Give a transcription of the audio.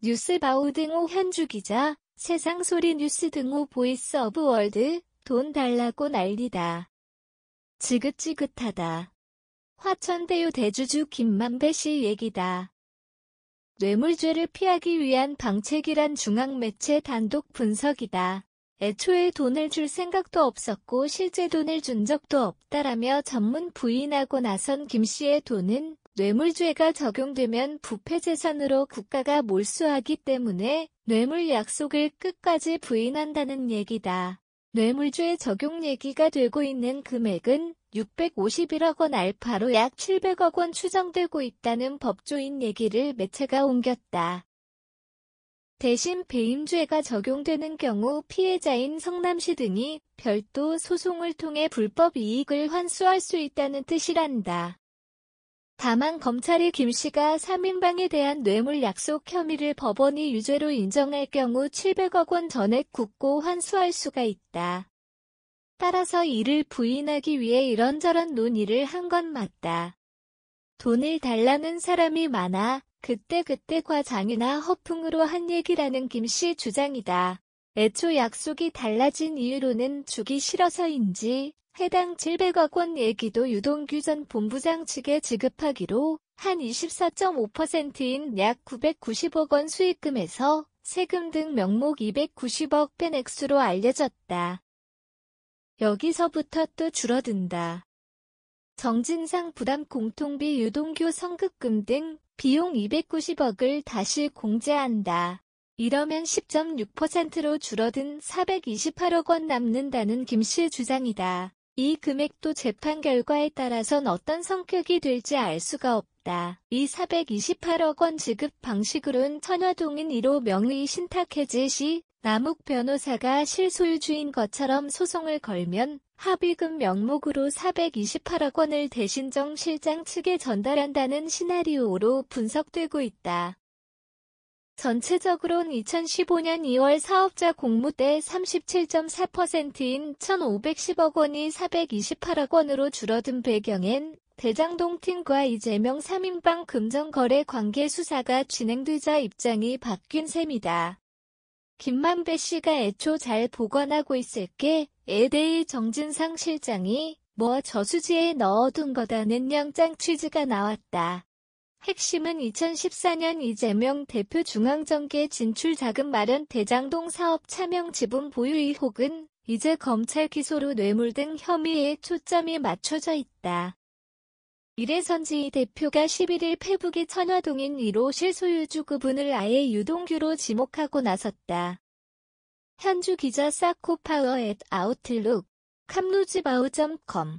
뉴스바우 등호 현주 기자, 세상소리 뉴스 등호 보이스 오브 월드, 돈 달라고 난리다. 지긋지긋하다. 화천대유 대주주 김만배 씨 얘기다. 뇌물죄를 피하기 위한 방책이란 중앙매체 단독 분석이다. 애초에 돈을 줄 생각도 없었고 실제 돈을 준 적도 없다라며 전문 부인하고 나선 김 씨의 돈은 뇌물죄가 적용되면 부패재산으로 국가가 몰수하기 때문에 뇌물 약속을 끝까지 부인한다는 얘기다. 뇌물죄 적용 얘기가 되고 있는 금액은 651억 원 알파로 약 700억 원 추정되고 있다는 법조인 얘기를 매체가 옮겼다. 대신 배임죄가 적용되는 경우 피해자인 성남시 등이 별도 소송을 통해 불법 이익을 환수할 수 있다는 뜻이란다. 다만 검찰이 김 씨가 3인방에 대한 뇌물 약속 혐의를 법원이 유죄로 인정할 경우 700억 원 전액 국고 환수할 수가 있다. 따라서 이를 부인하기 위해 이런저런 논의를 한 건 맞다. 돈을 달라는 사람이 많아 그때그때 과장이나 허풍으로 한 얘기라는 김 씨 주장이다. 애초 약속이 달라진 이유로는 주기 싫어서인지 해당 700억 원 얘기도 유동규 전 본부장 측에 지급하기로 한 24.5%인 약 990억 원 수익금에서 세금 등 명목 290억 뺀 액수로 알려졌다. 여기서부터 또 줄어든다. 정진상 부담 공통비 유동규 성급금 등 비용 290억을 다시 공제한다. 이러면 10.6%로 줄어든 428억 원 남는다는 김 씨의 주장이다. 이 금액도 재판 결과에 따라선 어떤 성격이 될지 알 수가 없다. 이 428억 원 지급 방식으론 천화동인 1호 명의 신탁해제 시 남욱 변호사가 실소유주인 것처럼 소송을 걸면 합의금 명목으로 428억 원을 대신정 실장 측에 전달한다는 시나리오로 분석되고 있다. 전체적으론 2015년 2월 사업자 공모 때 37.4%인 1,510억 원이 428억 원으로 줄어든 배경엔 대장동 팀과 이재명 3인방 금전거래 관계 수사가 진행되자 입장이 바뀐 셈이다. 김만배 씨가 애초 잘 보관하고 있을게 에 대해 정진상 실장이 뭐 저수지에 넣어둔 거다는 영장 취지가 나왔다. 핵심은 2014년 이재명 대표 중앙정계 진출 자금 마련 대장동 사업 차명 지분 보유 의혹은 이제 검찰 기소로 뇌물 등 혐의에 초점이 맞춰져 있다. 이래선지 이 대표가 11일 페북의 천화동인 1호 실소유주 그분을 아예 유동규로 지목하고 나섰다. 현주 기자 사코파워 앳 아웃틀룩 캄루지바우.com